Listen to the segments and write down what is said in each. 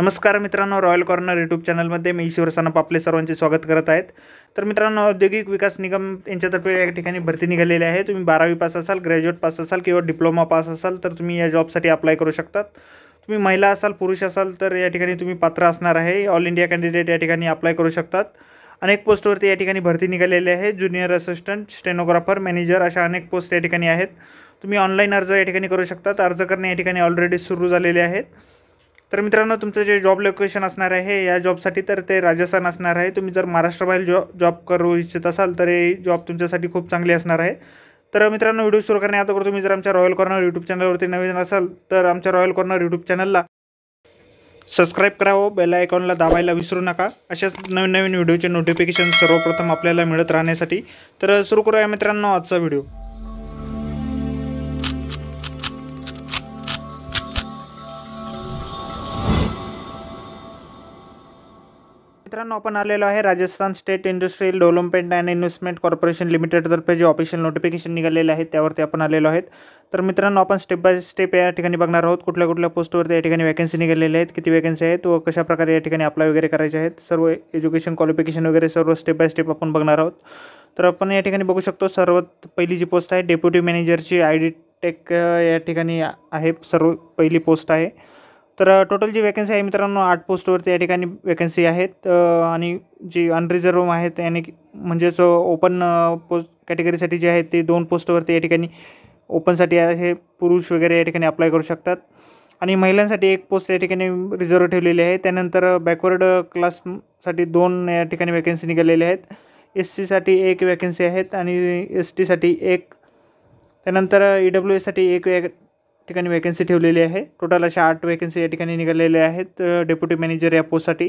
नमस्कार मित्रांनो royal Corner YouTube चॅनलमध्ये मी ईश्वर सानप आपले सर्वांचे स्वागत करत आहेत तर मित्रांनो औद्योगिक विकास निगम यांच्यातर्फे या ठिकाणी भरती निघालेली आहे तुम्ही बारावी पास असाल ग्रॅज्युएट पास असाल किंवा डिप्लोमा पास असाल तर तुम्ही या जॉबसाठी अप्लाय करू शकतात तुम्ही महिला असाल पुरुष असाल तर या ठिकाणी तुम्ही पात्र असणार आहे ऑल इंडिया कॅन्डिडेट या ठिकाणी अप्लाय करू शकतात अनेक पोस्टवरती या ठिकाणी भरती निघालेली आहे ज्युनियर असिस्टंट स्टेनोग्राफर मॅनेजर अशा अनेक पोस्ट या ठिकाणी आहेत तुम्ही ऑनलाईन अर्ज या ठिकाणी करू शकतात अर्ज करणे या ठिकाणी ऑलरेडी सुरू झालेले आहेत तर मित्रांनो तुमचं जे जॉब लोकेशन असणार आहे या जॉबसाठी तर ते राजस्थान असणार आहे तुम्ही जर महाराष्ट्राबाहेर जॉब जॉब करू इच्छित असाल तर हे जॉब तुमच्यासाठी खूप चांगली असणार आहे तर मित्रांनो व्हिडिओ सुरू करतो तुम्ही जर आमच्या रॉयल कॉर्नर यूट्यूब चॅनलवरती नवीन असाल तर आमच्या रॉयल कॉर्नर यूट्यूब चॅनलला सबस्क्राईब करावं बेल आयकॉनला दाबायला विसरू नका अशाच नवीन नवीन व्हिडिओचे नोटिफिकेशन सर्वप्रथम आपल्याला मिळत राहण्यासाठी तर सुरू करूया मित्रांनो आजचा व्हिडिओ मित्रांनो आपण आलेलो आहे Rajasthan state industrial development and investment corporation लिमिटेडतर्फे जे ऑफिशियल नोटिफिकेशन निघालेले आहेत त्यावरती आपण आलेलो आहेत तर मित्रांनो आपण स्टेप बाय स्टेप या ठिकाणी बघणार आहोत कुठल्या कुठल्या पोस्टवरती या ठिकाणी वॅकन्सी निघालेल्या आहेत किती वॅकन्सी आहेत व कशाप्रकारे या ठिकाणी अप्लाय वगैरे करायचे आहेत सर्व एज्युकेशन क्वालिफिकेशन वगैरे सर्व स्टेप बाय स्टेप आपण बघणार आहोत तर आपण या ठिकाणी बघू शकतो सर्वात पहिली जी पोस्ट आहे डेप्युटी मॅनेजरची आय डी टेक या ठिकाणी आहे सर्व पहिली पोस्ट आहे तर टोटल जी वॅकन्सी आहे मित्रांनो आठ पोस्टवरती या ठिकाणी वॅकन्सी आहेत आणि जी अनरिझर्व आहेत याने म्हणजेच ओपन पोस्ट कॅटेगरीसाठी जी आहेत ते दोन पोस्टवरती या ठिकाणी ओपनसाठी आहे पुरुष वगैरे या ठिकाणी अप्लाय करू शकतात आणि महिलांसाठी एक पोस्ट या ठिकाणी रिझर्व ठेवलेली आहे त्यानंतर बॅकवर्ड क्लाससाठी दोन या ठिकाणी वॅकन्सी निघालेल्या आहेत एस सीसाठी एक वॅकन्सी आहेत आणि एस टीसाठी एक त्यानंतर ई डब्ल्यू e एससाठी एक वॅक ठिकाणी व्हॅकन्सी ठेवलेली आहे टोटल अशा आठ व्हॅकन्सी या ठिकाणी निघालेल्या आहेत डेप्युटी मॅनेजर या पोस्टसाठी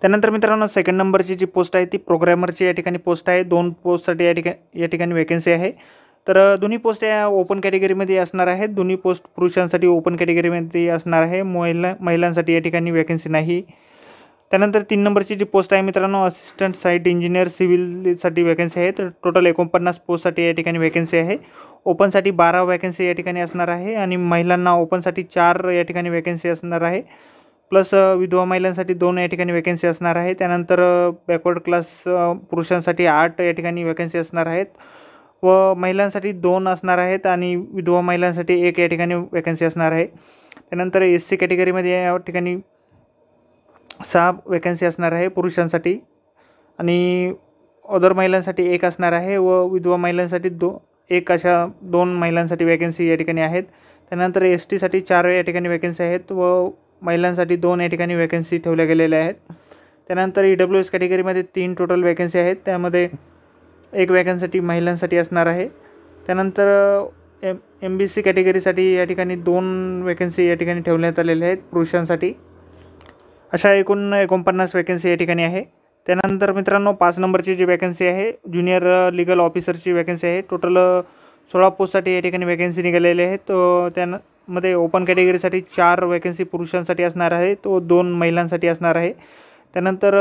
त्यानंतर मित्रांनो सेकंड नंबरची जी पोस्ट आहे ती प्रोग्रॅमरची या ठिकाणी पोस्ट आहे दोन पोस्टसाठी या ठिकाणी या ठिकाणी वॅकन्सी आहे तर दोन्ही पोस्ट या ओपन कॅटेगरीमध्ये असणार आहेत दोन्ही पोस्ट पुरुषांसाठी ओपन कॅटेगरीमध्ये असणार आहे महिला महिलांसाठी या ठिकाणी वॅकन्सी नाही त्यानंतर तीन नंबरची जी पोस्ट आहे मित्रांनो असिस्टंट साईट इंजिनियर सिव्हिलसाठी वॅकन्सी आहे तर टोटल एकोणपन्नास पोस्टसाठी या ठिकाणी वॅकन्सी आहे ओपनसाठी बारा वॅकन्सी या ठिकाणी असणार आहे आणि महिलांना ओपनसाठी चार या ठिकाणी वॅकन्सी असणार आहे प्लस विधवा महिलांसाठी दोन या ठिकाणी वॅकन्सी असणार आहे त्यानंतर बॅकवर्ड क्लास पुरुषांसाठी आठ या ठिकाणी वॅकन्सी असणार आहेत व महिलांसाठी दोन असणार आहेत आणि विधवा महिलांसाठी एक या ठिकाणी वॅकन्सी असणार आहे त्यानंतर एस सी कॅटेगरीमध्ये या ठिकाणी सहा वॅकन्सी असणार आहे पुरुषांसाठी आणि अदर महिलांसाठी एक असणार आहे व विधवा महिलांसाठी दो एक अशा दोन महिलांसाठी वॅकन्सी या ठिकाणी आहेत त्यानंतर एस टीसाठी चार या ठिकाणी वॅकन्सी आहेत व महिलांसाठी दोन या ठिकाणी वॅकन्सी ठेवल्या गेलेल्या आहेत त्यानंतर ई डब्ल्यू एस कॅटेगरीमध्ये तीन टोटल वॅकन्सी आहेत त्यामध्ये एक वॅकन्सी महिलांसाठी असणार आहे त्यानंतर एम एम बी सी कॅटेगरीसाठी या ठिकाणी दोन वॅकन्सी या ठिकाणी ठेवण्यात आलेल्या आहेत पुरुषांसाठी अशा एकूण एकोणपन्नास वॅकन्सी या ठिकाणी आहे त्यानंतर मित्रांनो पाच नंबरची जी वॅकन्सी आहे ज्युनियर लिगल ऑफिसरची वॅकन्सी आहे टोटल सोळा पोस्टसाठी या ठिकाणी वॅकन्सी निघालेली आहे तो त्यामध्ये ओपन कॅटेगरीसाठी चार वॅकन्सी पुरुषांसाठी असणार आहे तो दोन महिलांसाठी असणार आहे त्यानंतर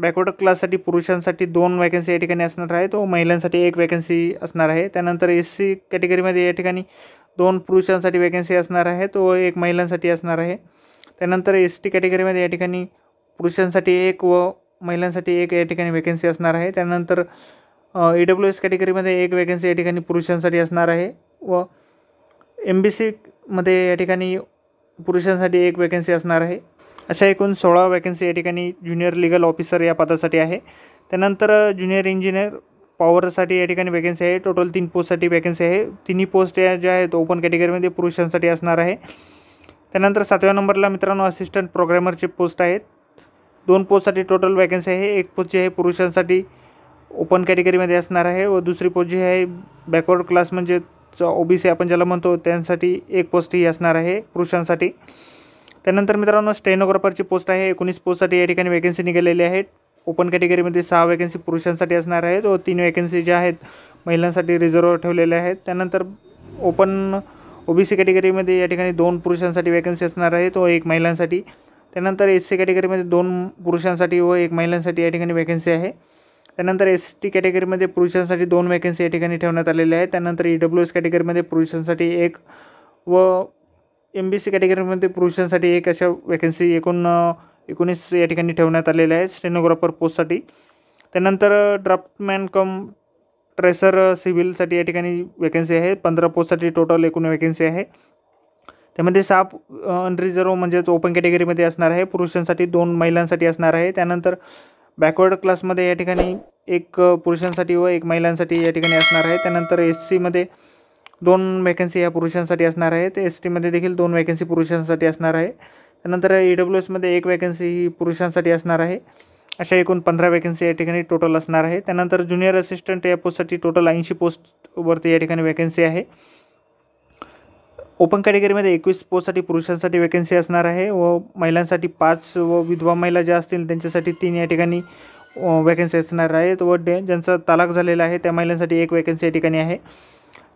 बॅकवर्ड क्लाससाठी पुरुषांसाठी दोन वॅकन्सी या ठिकाणी असणार आहे तो महिलांसाठी एक वॅकन्सी असणार आहे त्यानंतर एस सी कॅटेगरीमध्ये या ठिकाणी दोन पुरुषांसाठी वॅकन्सी असणार आहे तो एक महिलांसाठी असणार आहे त्यानंतर एस टी कॅटेगरीमध्ये या ठिकाणी पुरुषांसाठी एक व महिलांसाठी एक या ठिकाणी वेकन्सी असणार आहे त्यानंतर ई डब्ल्यू एस कॅटेगरीमध्ये एक वेकन्सी या ठिकाणी पुरुषांसाठी असणार आहे व एम बी सीमध्ये या ठिकाणी पुरुषांसाठी एक वेकन्सी असणार आहे अशा एकूण सोळा वॅकन्सी या ठिकाणी ज्युनियर लिगल ऑफिसर या पदासाठी आहे त्यानंतर ज्युनियर इंजिनियर पॉवरसाठी या ठिकाणी वेकन्सी आहे टोटल तीन पोस्टसाठी वेकन्सी आहे तिन्ही पोस्ट या ज्या आहेत ओपन कॅटेगरीमध्ये पुरुषांसाठी असणार आहे त्यानंतर सातव्या नंबरला मित्रांनो असिस्टंट प्रोग्रॅमरचे पोस्ट आहेत दोन पोस्टसाठी टोटल वॅकन्सी आहे एक पोस्ट जी आहे पुरुषांसाठी ओपन कॅटेगरीमध्ये असणार आहे व दुसरी पोस्ट जी आहे बॅकवर्ड क्लास म्हणजे ओ बी सी आपण ज्याला म्हणतो त्यांसाठी एक पोस्ट ही असणार आहे पुरुषांसाठी त्यानंतर मित्रांनो स्टेनोग्राफरची पोस्ट आहे एकोणीस पोस्टसाठी या ठिकाणी वॅकन्सी निघालेली आहेत ओपन कॅटेगरीमध्ये सहा वॅकन्सी पुरुषांसाठी असणार आहेत व तीन वॅकन्सी ज्या आहेत महिलांसाठी रिझर्व ठेवलेल्या आहेत त्यानंतर ओपन ओबीसी कॅटेगरीमध्ये या ठिकाणी दोन पुरुषांसाठी वॅकन्सी असणार आहे व एक महिलांसाठी त्यानंतर एस सी कॅटेगरीमध्ये दोन पुरुषांसाठी व एक महिलांसाठी या ठिकाणी वॅकन्सी आहे त्यानंतर एस टी कॅटेगरीमध्ये पुरुषांसाठी दोन वॅकन्सी या ठिकाणी ठेवण्यात आलेल्या आहेत त्यानंतर ई डब्ल्यू एस कॅटेगरीमध्ये पुरुषांसाठी एक व एम बी सी कॅटेगरीमध्ये पुरुषांसाठी एक अशा वॅकन्सी एकूण एकोणीस या ठिकाणी ठेवण्यात आलेल्या आहे स्टेनोग्राफर पोस्टसाठी त्यानंतर ड्राफ्टमॅन कम ट्रेसर सिव्हिलसाठी या ठिकाणी वॅकन्सी आहे पंधरा पोस्टसाठी टोटल एकूण वॅकन्सी आहे त्यामध्ये साप अनरिझर्व म्हणजेच ओपन कॅटेगरीमध्ये असणार आहे पुरुषांसाठी दोन महिलांसाठी असणार आहे त्यानंतर बॅकवर्ड क्लासमध्ये या ठिकाणी एक पुरुषांसाठी व एक महिलांसाठी या ठिकाणी असणार आहे त्यानंतर एस सीमध्ये दोन वॅकन्सी या पुरुषांसाठी असणार आहे ते एस टीमध्ये देखील दोन वॅकन्सी पुरुषांसाठी असणार आहे त्यानंतर ई e डब्ल्यू एसमध्ये एक वॅकन्सी ही पुरुषांसाठी असणार आहे अशा एकूण पंधरा वॅकन्सी या ठिकाणी टोटल असणार आहे त्यानंतर ज्युनियर असिस्टंट या पोस्टसाठी टोटल ऐंशी पोस्टवरती या ठिकाणी वॅकन्सी आहे ओपन कॅटेगरीमध्ये एकवीस पोस्टसाठी पुरुषांसाठी वेकन्सी असणार आहे व महिलांसाठी पाच व विधवा महिला ज्या असतील त्यांच्यासाठी तीन या ठिकाणी वॅकन्सी असणार आहेत व डे ज्यांचा तलाक झालेला आहे त्या महिलांसाठी एक वॅकन्सी या ठिकाणी आहे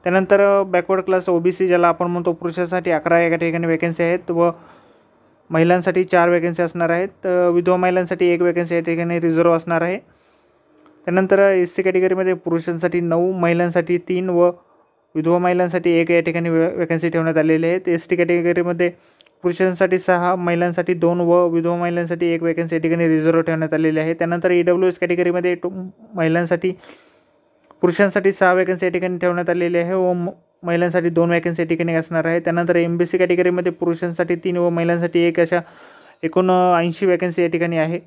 त्यानंतर बॅकवर्ड क्लास ओबीसी ज्याला आपण म्हणतो पुरुषांसाठी अकरा एका ठिकाणी वेकन्सी आहेत व महिलांसाठी चार वॅकन्सी असणार आहेत विधवा महिलांसाठी एक वॅकन्सी या ठिकाणी रिझर्व असणार आहे त्यानंतर एस सी कॅटेगरीमध्ये पुरुषांसाठी नऊ महिलांसाठी तीन व विधवा महिलांसाठी एक या ठिकाणी वॅकन्सी ठेवण्यात आलेली आहे एस टी कॅटेगरीमध्ये पुरुषांसाठी सहा महिलांसाठी दोन व विधवा महिलांसाठी एक वॅकन्सी या ठिकाणी रिझर्व्ह ठेवण्यात आलेली आहे त्यानंतर ई डब्ल्यू एस कॅटेगरीमध्ये टू महिलांसाठी पुरुषांसाठी सहा वॅकन्सी या ठिकाणी ठेवण्यात आलेली आहे व महिलांसाठी दोन वॅकन्सी या ठिकाणी असणार आहे त्यानंतर एम बी सी कॅटेगरीमध्ये पुरुषांसाठी तीन व महिलांसाठी एक अशा एकूण ऐंशी वॅकन्सी या ठिकाणी आहे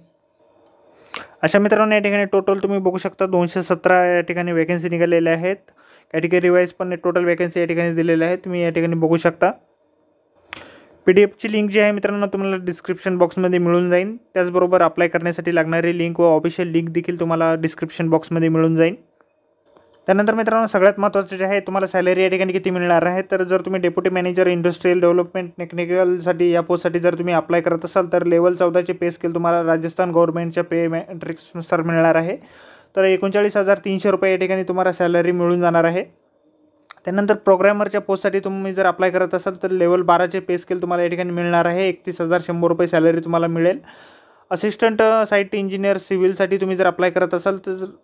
अशा मित्रांनो या ठिकाणी टोटल तुम्ही बघू शकता दोनशे सतरा या ठिकाणी वॅकन्सी निघालेल्या आहेत कॅटेगरी वाईज पण टोटल वॅकन्सी या ठिकाणी दिलेल्या आहे तुम्ही या ठिकाणी बघू शकता पी डी एफची लिंक जी आहे मित्रांनो तुम्हाला डिस्क्रिप्शन बॉक्समध्ये मिळून जाईल त्याचबरोबर अप्लाय करण्यासाठी लागणारी लिंक व ऑफिशियल लिंक देखील तुम्हाला डिस्क्रिप्शन बॉक्समध्ये मिळून जाईल त्यानंतर मित्रांनो सगळ्यात महत्त्वाचे जे आहे तुम्हाला सॅलरी या ठिकाणी किती मिळणार आहे तर जर तुम्ही डेप्युटी मॅनेजर इंडस्ट्रियल डेव्हलपमेंट टेक्निकलसाठी या पोस्टसाठी जर तुम्ही अप्लाय करत असाल तर लेवल चौदाचे पे स्केल तुम्हाला राजस्थान गव्हर्नमेंटच्या पे मॅट्रिक्सनुसार मिळणार आहे तर एकोणचाळीस हजार तीनशे रुपये या ठिकाणी तुम्हाला सॅलरी मिळून जाणार आहे त्यानंतर प्रोग्रॅमरच्या पोस्टसाठी तुम्ही जर अप्लाय करत असाल तर लेवल बाराचे पे स्केल तुम्हाला या ठिकाणी मिळणार आहे एकतीस हजार शंभर रुपये सॅलरी तुम्हाला मिळेल असिस्टंट साईट इंजिनियर सिव्हिलसाठी तुम्ही जर अप्लाय करत असाल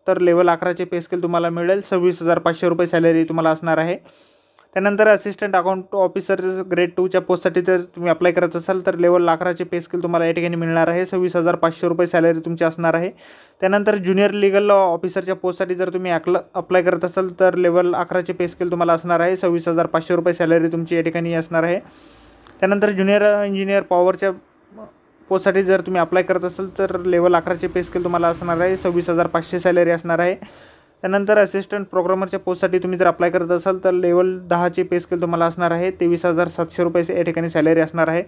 तर लेवल अकराचे पे स्केल तुम्हाला मिळेल सव्वीस हजार पाचशे रुपये सॅलरी तुम्हाला असणार आहे त्यानंतर असिस्टंट अकाउंट ऑफिसर ग्रेड टूच्या पोस्टसाठी जर तुम्ही अप्लाय करत असाल तर लेवल अकराचे पे स्किल तुम्हाला या ठिकाणी मिळणार आहे सव्वीस हजार पाचशे रुपये सॅलरी तुमची असणार आहे त्यानंतर ज्युनियर लिगल ऑफिसरच्या पोस्टसाठी जर तुम्ही अकला अप्लाय करत असाल तर लेवल अकराचे पे स्किल तुम्हाला असणार आहे सव्वीस हजार पाचशे रुपये सॅलरी तुमची या ठिकाणी असणार आहे त्यानंतर ज्युनियर इंजिनियर पॉवरच्या पोस्टसाठी जर तुम्ही अप्लाय करत असाल तर लेवल अकराचे पे स्किल तुम्हाला असणार आहे सव्वीस हजार पाचशे सॅलरी असणार आहे त्यानंतर असिस्टंट प्रोग्रामरच्या पोस्टसाठी तुम्ही जर अप्लाय करत असाल तर लेवल दहाची पे स्केल तुम्हाला असणार आहे तेवीस हजार सातशे रुपये या ठिकाणी सॅलरी असणार आहे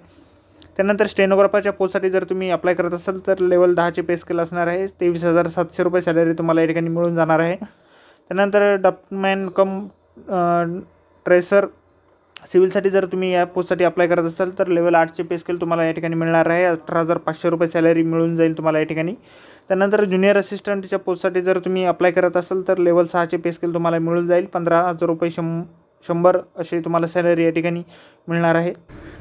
त्यानंतर स्टेनोग्राफरच्या पोस्टसाठी जर तुम्ही अप्लाय करत असाल तर लेवल दहाचे पे स्केल असणार आहे तेवीस हजार सातशे रुपये सॅलरी तुम्हाला या ठिकाणी मिळून जाणार आहे त्यानंतर डॉक्युमेंट कम ट्रेसर सिव्हिलसाठी जर तुम्ही या पोस्टसाठी अप्लाय करत असाल तर लेवल आठची पे स्केल तुम्हाला या ठिकाणी मिळणार आहे अठरा हजार पाचशे रुपये सॅलरी मिळून जाईल तुम्हाला या ठिकाणी त्यानंतर ज्युनियर असिस्टंटच्या पोस्टसाठी जर तुम्ही अप्लाय करत असाल तर लेवल सहाचे पे स्केल तुम्हाला मिळून जाईल पंधरा हजार रुपये शं शंभर अशी तुम्हाला सॅलरी या ठिकाणी मिळणार आहे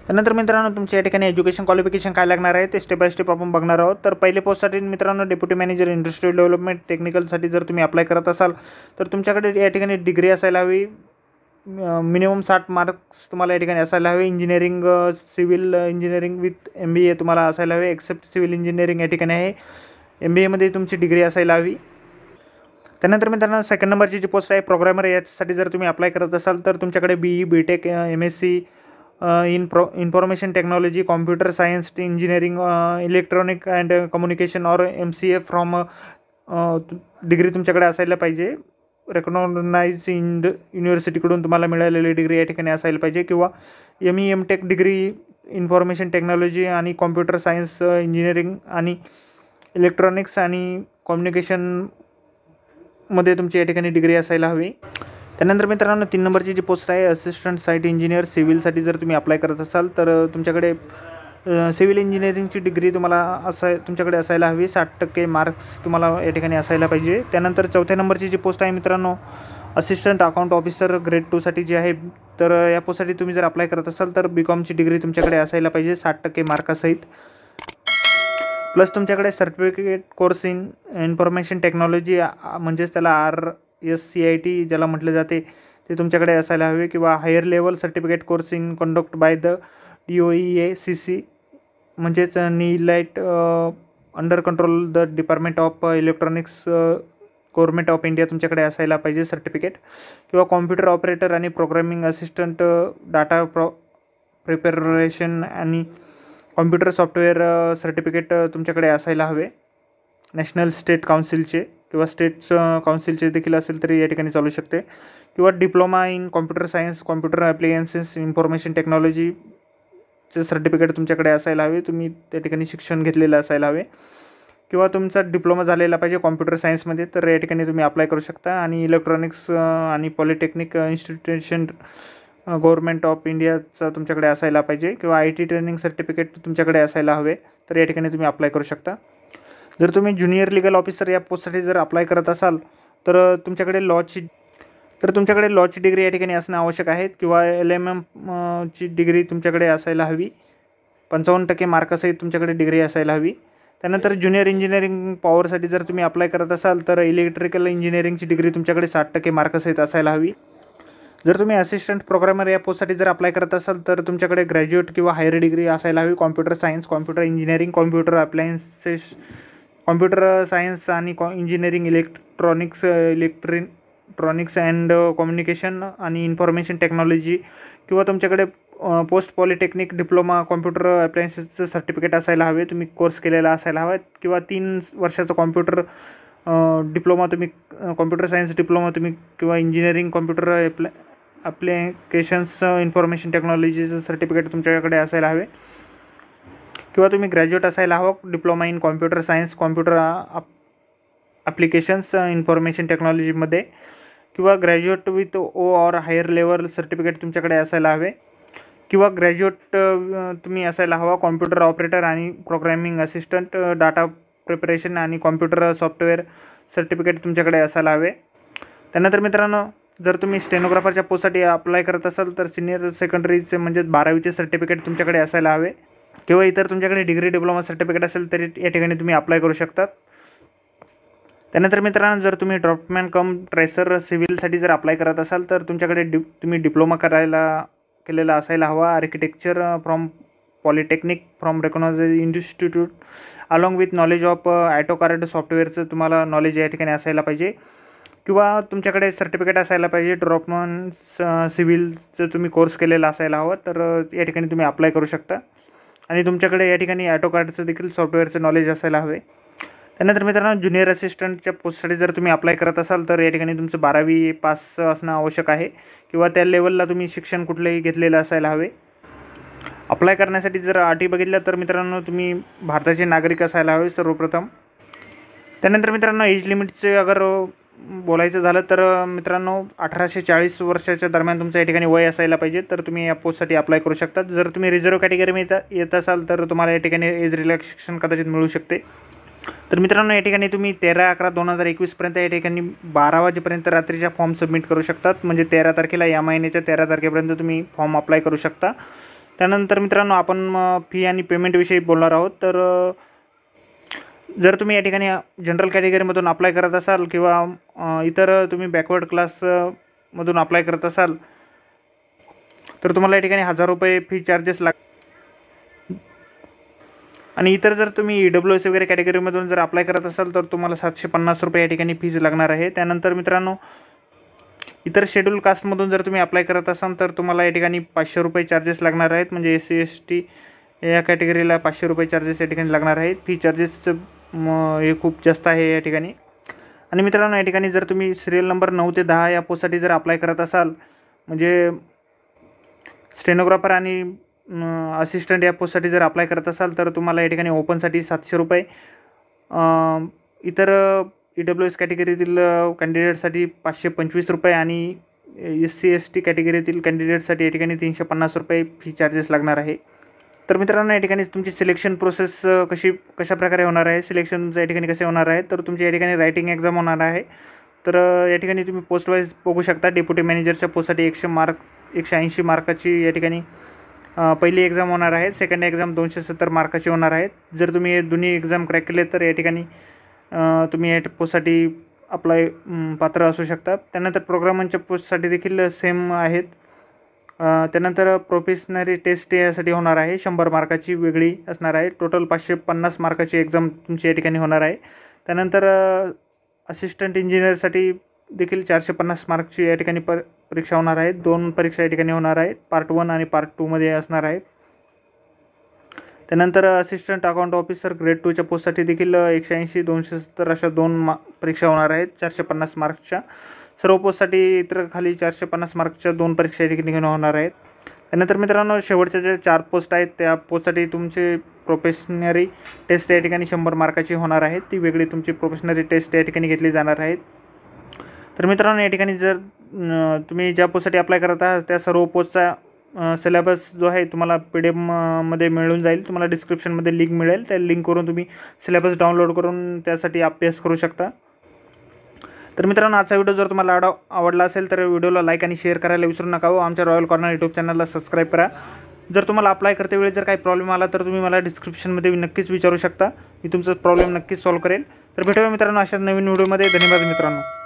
त्यानंतर मित्रांनो तुमच्या या ठिकाणी एज्युकेशन क्वालिफिकेशन काय लागणार आहे ते स्टेप बाय स्टेप आपण बघणार आहोत तर पहिले पोस्टसाठी मित्रांनो डेप्युटी मॅनेजर इंडस्ट्रियल डेव्हलपमेंट टेक्निकलसाठी जर तुम्ही अप्लाय करत असाल तर तुमच्याकडे या ठिकाणी डिग्री असायला हवी मिनिमम साठ मार्क्स तुम्हाला या ठिकाणी असायला हवे engineering civil engineering with M B A तुम्हाला असायला हवे एक्सेप्ट सिव्हिल इंजिनिअरिंग या ठिकाणी आहे एम बी एमध्ये तुमची डिग्री असायला हवी त्यानंतर मित्रांनो सेकंड नंबरची जी पोस्ट आहे प्रोग्रामर यासाठी जर तुम्ही अप्लाय करत असाल तर तुमच्याकडे B E B tech M S C in pro information technology computer science engineering electronic and communication or M C A from degree तुमच्याकडे असायला पाहिजे रेकॉग्नाइज इन द युनिव्हर्सिटीकडून तुम्हाला मिळालेली डिग्री या ठिकाणी असायला पाहिजे किंवा M E M tech degree information technology आणि कॉम्प्युटर सायन्स इंजिनिअरिंग आणि इलेक्ट्रॉनिक्स आणि कॉम्युनिकेशनमध्ये तुमची या ठिकाणी डिग्री असायला हवी त्यानंतर मित्रांनो तीन नंबरची जी पोस्ट आहे असिस्टंट साईट इंजिनियर सिव्हिलसाठी जर तुम्ही अप्लाय करत असाल तर तुमच्याकडे सिव्हिल इंजिनिअरिंगची डिग्री तुम्हाला असाय तुमच्याकडे असायला हवी साठ टक्के मार्क्स तुम्हाला या ठिकाणी असायला पाहिजे त्यानंतर चौथ्या नंबरची जी पोस्ट आहे मित्रांनो असिस्टंट अकाउंट ऑफिसर ग्रेड टूसाठी जी आहे तर या पोस्टसाठी तुम्ही जर अप्लाय करत असाल तर बी कॉमची डिग्री तुमच्याकडे असायला पाहिजे साठ टक्के मार्कासहित प्लस तुमच्याकडे certificate course in information technology म्हणजेच त्याला R S C I T ज्याला म्हटले जाते ते तुमच्याकडे असायला हवे किंवा higher level certificate course in conduct by the D O E A C C म्हणजेच light under control the department of electronics government of India तुमच्याकडे असायला पाहिजे सर्टिफिकेट किंवा कॉम्प्युटर ऑपरेटर आणि programming assistant data pro preparation आणि computer software certificate तुमच्याकडे असायला हवे नॅशनल स्टेट काउन्सिलचे किंवा स्टेट काउन्सिलचे देखील असेल तरी या ठिकाणी चालू शकते किंवा diploma in computer science computer appliances information टेक्नॉलॉजीचे सर्टिफिकेट तुमच्याकडे असायला हवे तुम्ही त्या ठिकाणी शिक्षण घेतलेलं असायला हवे किंवा तुमचा डिप्लोमा झालेला पाहिजे कॉम्प्युटर सायन्समध्ये तर या ठिकाणी तुम्ही अप्लाय करू शकता आणि इलेक्ट्रॉनिक्स आणि पॉलिटेक्निक इन्स्टिट्यूशन गव्हर्मेंट ऑफ इंडियाचा तुमच्याकडे असायला पाहिजे किंवा आय टी ट्रेनिंग सर्टिफिकेट तुमच्याकडे असायला हवे तर या ठिकाणी तुम्ही अप्लाय करू शकता जर तुम्ही ज्युनियर लिगल ऑफिसर या पोस्टसाठी जर अप्लाय करत असाल तर तुमच्याकडे लॉची तर तुमच्याकडे लॉची डिग्री या ठिकाणी असणं आवश्यक आहे किंवा एल एम एमची डिग्री तुमच्याकडे असायला हवी पंचावन्न टक्के मार्कासहित तुमच्याकडे डिग्री असायला हवी त्यानंतर ज्युनियर इंजिनिअरिंग पॉवरसाठी जर तुम्ही अप्लाय करत असाल तर इलेक्ट्रिकल इंजिनिअरिंगची डिग्री तुमच्याकडे साठ टक्के मार्कसहित असायला हवी जर तुम्ही असिस्टंट प्रोग्रामर या पोस्टसाठी जर अप्लाय करत असाल तर तुमच्याकडे ग्रॅज्युएट किंवा हायर डिग्री असायला हवी computer science computer engineering computer appliances computer science आणि कॉ engineering electronics electronics and communication आणि इन्फॉर्मेशन टेक्नॉलॉजी किंवा तुमच्याकडे पोस्ट पॉलिटेक्निक डिप्लोमा कॉम्प्युटर अप्लायन्सेसचं सर्टिफिकेट असायला हवे तुम्ही कोर्स केलेला असायला हवा किंवा तीन वर्षाचा कॉम्प्युटर डिप्लोमा तुम्ही कॉम्प्युटर सायन्स डिप्लोमा तुम्ही किंवा engineering computer apply applications information टेक्नॉलॉजीचं सर्टिफिकेट तुमच्याकडे असायला हवे किंवा तुम्ही ग्रॅज्युएट असायला हवं diploma in computer science computer applications information टेक्नॉलॉजीमध्ये किंवा graduate with O or higher level certificate तुमच्याकडे असायला हवे किंवा ग्रॅज्युएट uh, तुम्ही असायला हवा कॉम्प्युटर ऑपरेटर आणि प्रोग्रॅमिंग असिस्टंट डाटा प्रिपरेशन आणि कॉम्प्युटर सॉफ्टवेअर सर्टिफिकेट तुमच्याकडे असायला हवे त्यानंतर मित्रांनो जर तुम्ही स्टेनोग्राफरच्या पोस्टसाठी अप्लाय करत असाल तर सिनियर सेकंडरीचे म्हणजे बारावीचे सर्टिफिकेट तुमच्याकडे असायला हवे किंवा इतर तुमच्याकडे डिग्री डिप्लोमा सर्टिफिकेट असेल तरी या ठिकाणी तुम्ही अप्लाय करू शकता त्यानंतर मित्रांनो जर तुम्ही ड्रॉपमॅन कम ट्रेसर सिव्हिलसाठी जर अप्लाय करत असाल तर तुमच्याकडे डि तुम्ही डिप्लोमा करायला केलेला असायला हवा architecture from polytechnic from recognised institute along with knowledge of AutoCAD सॉफ्टवेअरचं तुम्हाला नॉलेज या ठिकाणी असायला पाहिजे किंवा तुमच्याकडे सर्टिफिकेट असायला पाहिजे ड्रॉपमन सिव्हिलचं तुम्ही कोर्स केलेला असायला हवं तर या ठिकाणी तुम्ही अप्लाय करू शकता आणि तुमच्याकडे या ठिकाणी ॲटो कार्डचं देखील सॉफ्टवेअरचं नॉलेज असायला हवे त्यानंतर मित्रांनो ज्युनियर असिस्टंटच्या पोस्टसाठी जर तुम्ही अप्लाय करत असाल तर या ठिकाणी तुमचं बारावी पास असणं आवश्यक आहे किंवा त्या लेवलला तुम्ही शिक्षण कुठलंही घेतलेलं असायला हवे अप्लाय करण्यासाठी जर अटी बघितल्या तर मित्रांनो तुम्ही भारताचे नागरिक असायला हवे सर्वप्रथम त्यानंतर मित्रांनो एज लिमिटचे अगर बोलायचं झालं तर मित्रांनो अठराशे चाळीस वर्षाच्या दरम्यान तुमचं या ठिकाणी वय असायला पाहिजे तर तुम्ही या पोस्टसाठी अप्लाय करू शकता जर तुम्ही रिझर्व्ह कॅटेगरीमध्ये येत असाल तर तुम्हाला या ठिकाणी एज रिलॅक्सेशन कदाचित मिळू शकते तर मित्रांनो या ठिकाणी तुम्ही तेरा अकरा दोन हजार एकवीसपर्यंत या ठिकाणी बारा वाजेपर्यंत रात्रीच्या फॉर्म सबमिट करू शकतात म्हणजे तेरा तारखेला या महिन्याच्या तेरा तारखेपर्यंत तुम्ही फॉर्म अप्लाय करू शकता त्यानंतर मित्रांनो आपण फी आणि पेमेंटविषयी बोलणार आहोत तर जर तुम्ही या ठिकाणी जनरल कॅटेगरीमधून अप्लाय करत असाल किंवा इतर तुम्ही बॅकवर्ड क्लासमधून अप्लाय करत असाल तर तुम्हाला या ठिकाणी हजार रुपये फी चार्जेस लाग आणि इतर जर तुम्ही ई डब्ल्यू एस वगैरे कॅटेगरीमधून जर अप्लाय करत असाल तर तुम्हाला सातशे पन्नास रुपये या ठिकाणी फीज लागणार आहे त्यानंतर मित्रांनो इतर शेड्यूल कास्टमधून जर तुम्ही अप्लाय करत असाल तर तुम्हाला या ठिकाणी पाचशे रुपये चार्जेस लागणार आहेत म्हणजे एस सी एस टी या कॅटेगरीला पाचशे रुपये चार्जेस या ठिकाणी लागणार आहेत फी चार्जेसचं मग हे खूप जास्त आहे या ठिकाणी आणि मित्रांनो या ठिकाणी जर तुम्ही सिरियल नंबर नऊ ते दहा या पोस्टसाठी जर अप्लाय करत असाल म्हणजे स्टेनोग्राफर आणि असिस्टंट या पोस्टसाठी जर अप्लाय करत असाल तर तुम्हाला या ठिकाणी ओपनसाठी सातशे रुपये इतर ई डब्ल्यू एस कॅटेगरीतील कॅन्डिडेटसाठी पाचशे पंचवीस रुपये आणि एस सी एस टी कॅटेगरीतील कॅन्डिडेटसाठी या ठिकाणी तीनशे पन्नास रुपये फी चार्जेस लागणार आहे तर मित्रांनो या ठिकाणी तुमची सिलेक्शन प्रोसेस कशी कशा प्रकारे होणार आहे सिलेक्शन या ठिकाणी कसे होणार आहे तर तुमची या ठिकाणी रायटिंग एक्झाम होणार आहे तर या ठिकाणी तुम्ही पोस्ट वाईज बघू शकता डेप्युटी मॅनेजरच्या पोस्टसाठी एकशे मार्क एकशे ऐंशी मार्काची या ठिकाणी पहिली एक्झाम होणार आहे सेकंड एक्झाम दोनशे सत्तर मार्काची होणार आहे जर तुम्ही दोन्ही एक्झाम क्रॅक केले तर या ठिकाणी तुम्ही या पोस्टसाठी अप्लाय पात्र असू शकता त्यानंतर प्रोग्रामांच्या पोस्टसाठी देखील सेम आहेत त्यानंतर प्रोफेशनरी टेस्ट यासाठी होणार आहे शंभर मार्काची वेगळी असणार आहे टोटल पाचशे पन्नास मार्काची एक्झाम तुमची या ठिकाणी होणार आहे त्यानंतर असिस्टंट इंजिनियरसाठी देखील चारशे पन्नास मार्कची या ठिकाणी पर परीक्षा होणार आहे दोन परीक्षा या ठिकाणी होणार आहेत पार्ट वन आणि पार्ट टूमध्ये असणार आहे त्यानंतर असिस्टंट अकाउंट ऑफिसर ग्रेड टूच्या पोस्टसाठी देखील एकशे ऐंशी दोनशे सत्तर अशा दोन मा परीक्षा होणार आहेत चारशे पन्नास मार्कच्या सर्व पोस्टसाठी इतर खाली चारशे पन्नास मार्कच्या दोन परीक्षा या ठिकाणी होणार आहेत त्यानंतर मित्रांनो शेवटच्या ज्या चार पोस्ट आहेत त्या पोस्टसाठी तुमचे प्रोफेशनरी टेस्ट या ठिकाणी शंभर मार्काची होणार आहे ती वेगळी तुमची प्रोफेशनरी टेस्ट या ठिकाणी घेतली जाणार आहेत तर मित्रांनो या ठिकाणी जर तुम्ही ज्या पोस्टसाठी अप्लाय करत आहात त्या सर्व पोस्टचा सिलेबस जो आहे तुम्हाला पी डी एममध्ये मिळून जाईल तुम्हाला डिस्क्रिप्शनमध्ये लिंक मिळेल त्या लिंकवरून तुम्ही सिलेबस डाउनलोड करून त्यासाठी अभ्यास करू शकता तर मित्रांनो आजचा व्हिडिओ जर तुम्हाला आड आवडला असेल तर व्हिडिओला लाईक आणि शेअर करायला विसरू नका हो आमच्या रॉयल कॉर्नर यूट्यूब चॅनलला सबस्क्राईब करा जर तुम्हाला अप्लाय करते वेळी जर काही प्रॉब्लेम आला तर तुम्ही मला डिस्क्रिप्शनमध्ये नक्कीच विचारू शकता मी तुमचा प्रॉब्लेम नक्कीच सॉल्व करेल तर भेटूया मित्रांनो अशा नवीन व्हिडिओमध्ये धन्यवाद मित्रांनो